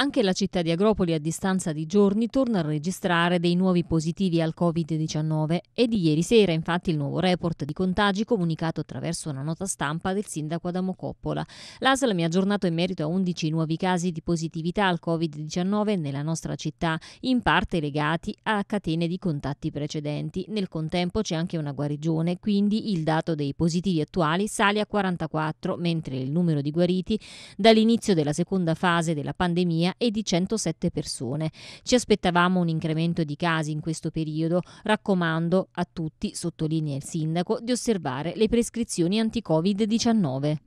Anche la città di Agropoli a distanza di giorni torna a registrare dei nuovi positivi al Covid-19 e di ieri sera infatti il nuovo report di contagi comunicato attraverso una nota stampa del sindaco Adamo Coppola. L'ASL mi ha aggiornato in merito a 11 nuovi casi di positività al Covid-19 nella nostra città, in parte legati a catene di contatti precedenti. Nel contempo c'è anche una guarigione, quindi il dato dei positivi attuali sale a 44, mentre il numero di guariti dall'inizio della seconda fase della pandemia Romagna e di 107 persone. Ci aspettavamo un incremento di casi in questo periodo. Raccomando a tutti, sottolinea il sindaco, di osservare le prescrizioni anti-Covid-19.